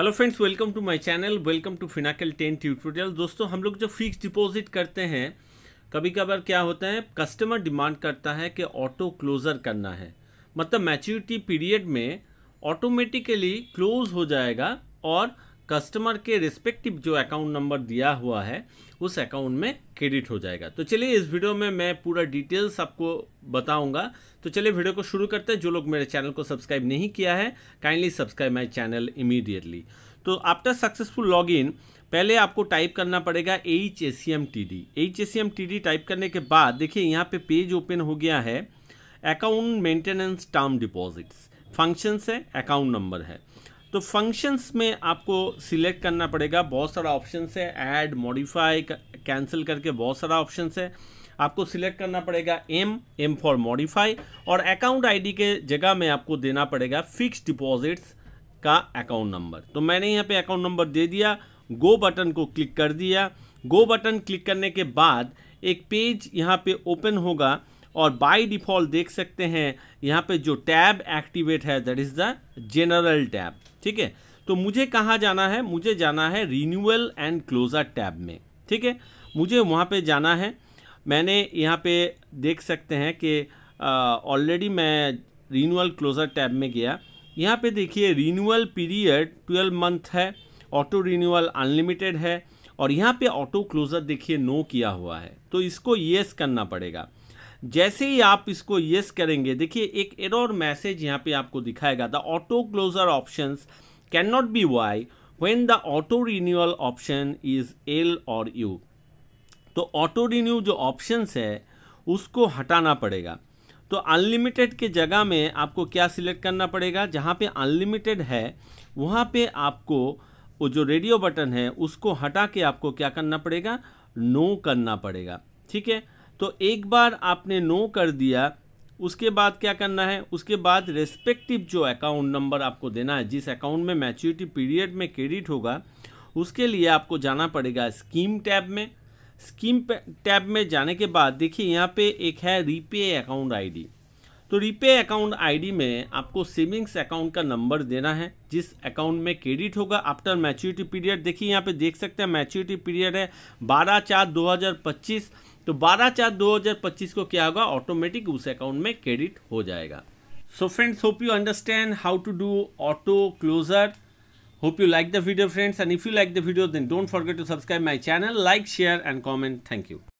hello friends welcome to my channel welcome to Finacle ten tutorial दोस्तों हम लोग जो फिक्स डिपॉजिट करते हैं कभी कभार क्या होता है कस्टमर डिमांड करता है कि ऑटो क्लोज़र करना है मतलब मैच्योरिटी पीरियड में ऑटोमेटिकली क्लोज हो जाएगा और कस्टमर के रिस्पेक्टिव जो अकाउंट नंबर दिया हुआ है उस अकाउंट में क्रेडिट हो जाएगा तो चलिए इस वीडियो में मैं पूरा डिटेल्स आपको बताऊंगा तो चलिए वीडियो को शुरू करते हैं जो लोग मेरे चैनल को सब्सक्राइब नहीं किया है kindly subscribe my channel immediately तो आफ्टर सक्सेसफुल इन पहले आपको टाइप करना पड़ेगा H S C M T D H A C M T D type करने के बाद देखिए यहाँ पे पेज ओपन हो गया है account maintenance term deposits functions है अकाउंट नंबर है तो फंक्शंस में आपको सिलेक्ट करना पड़ेगा बहुत सारा ऑप्शन है ऐड मॉडिफाई कैंसिल करके बहुत सारा ऑप्शन है आपको सिलेक्ट करना पड़ेगा एम एम फॉर मॉडिफाई और अकाउंट आईडी के जगह में आपको देना पड़ेगा फिक्स डिपॉजिट्स का अकाउंट नंबर तो मैंने यहाँ पे अकाउंट नंबर दे दिया गो बटन को क्लिक कर दिया गो बटन क्लिक करने के बाद एक पेज यहाँ पे ओपन होगा और बाई डिफ़ॉल्ट देख सकते हैं यहाँ पे जो टैब एक्टिवेट है that is the general tab ठीक है तो मुझे कहाँ जाना है मुझे जाना है रीन्यूअल एंड क्लोजर टैब में ठीक है मुझे वहाँ पे जाना है मैंने यहाँ पे देख सकते हैं कि ऑलरेडी मैं रिन्यूअल क्लोजर टैब में गया यहाँ पे देखिए रीन्यूअल पीरियड ट्वेल्व मंथ है ऑटो रीन्यूअल अनलिमिटेड है और यहाँ पे ऑटो क्लोज़र देखिए नो किया हुआ है तो इसको येस करना पड़ेगा जैसे ही आप इसको यस करेंगे देखिए एक एरर मैसेज यहाँ पे आपको दिखाएगा the auto closure option can not be Y when the auto renewal option is L और यू तो ऑटो रिन्यू जो ऑप्शंस है उसको हटाना पड़ेगा तो अनलिमिटेड के जगह में आपको क्या सिलेक्ट करना पड़ेगा जहाँ पे अनलिमिटेड है वहाँ पे आपको वो जो रेडियो बटन है उसको हटा के आपको क्या करना पड़ेगा नो no करना पड़ेगा ठीक है तो एक बार आपने नो कर दिया उसके बाद क्या करना है उसके बाद रेस्पेक्टिव जो अकाउंट नंबर आपको देना है जिस अकाउंट में मैच्योरिटी पीरियड में क्रेडिट होगा उसके लिए आपको जाना पड़ेगा स्कीम टैब में स्कीम टैब में जाने के बाद देखिए यहाँ पे एक है रीपे अकाउंट आईडी तो रीपे अकाउंट आईडी में आपको सेविंग्स अकाउंट का नंबर देना है जिस अकाउंट में क्रेडिट होगा आफ्टर मैच्योरिटी पीरियड देखिए यहाँ पे देख सकते हैं मैच्योरिटी पीरियड है बारह चार दो हज़ार पच्चीस तो 12 चार 2025 को क्या होगा ऑटोमेटिक उस अकाउंट में क्रेडिट हो जाएगा so friends hope you understand how to do auto closure hope you like the video friends and if you like the video then don't forget to subscribe my channel like share and comment thank you